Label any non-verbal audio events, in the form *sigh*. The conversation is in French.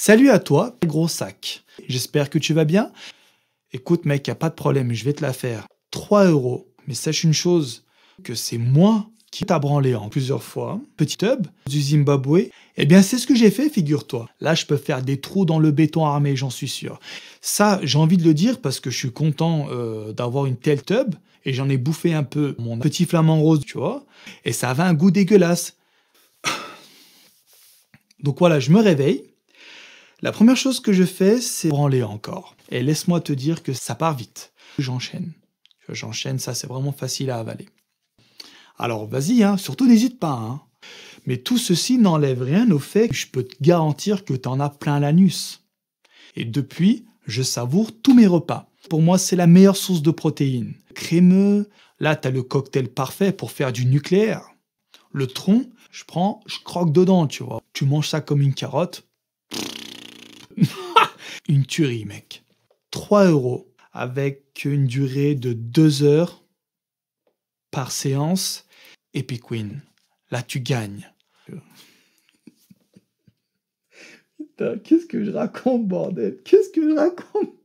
Salut à toi, gros sac. J'espère que tu vas bien. Écoute, mec, y a pas de problème, je vais te la faire. 3 euros. Mais sache une chose, que c'est moi qui t'a branlé en plusieurs fois. Petit tub du Zimbabwe. Eh bien, c'est ce que j'ai fait, figure-toi. Là, je peux faire des trous dans le béton armé, j'en suis sûr. Ça, j'ai envie de le dire parce que je suis content euh, d'avoir une telle tub. Et j'en ai bouffé un peu mon petit flamand rose, tu vois. Et ça avait un goût dégueulasse. *coughs* Donc voilà, je me réveille la première chose que je fais, c'est branler encore. Et laisse-moi te dire que ça part vite. J'enchaîne. J'enchaîne, ça c'est vraiment facile à avaler. Alors vas-y, hein, surtout n'hésite pas. Hein. Mais tout ceci n'enlève rien au fait que je peux te garantir que tu en as plein l'anus. Et depuis, je savoure tous mes repas. Pour moi, c'est la meilleure source de protéines. Crémeux, là t'as le cocktail parfait pour faire du nucléaire. Le tronc, je prends, je croque dedans, tu vois. Tu manges ça comme une carotte, *laughs* une tuerie, mec. 3 euros avec une durée de 2 heures par séance. Epic Queen. Là, tu gagnes. Putain, qu'est-ce que je raconte, bordel Qu'est-ce que je raconte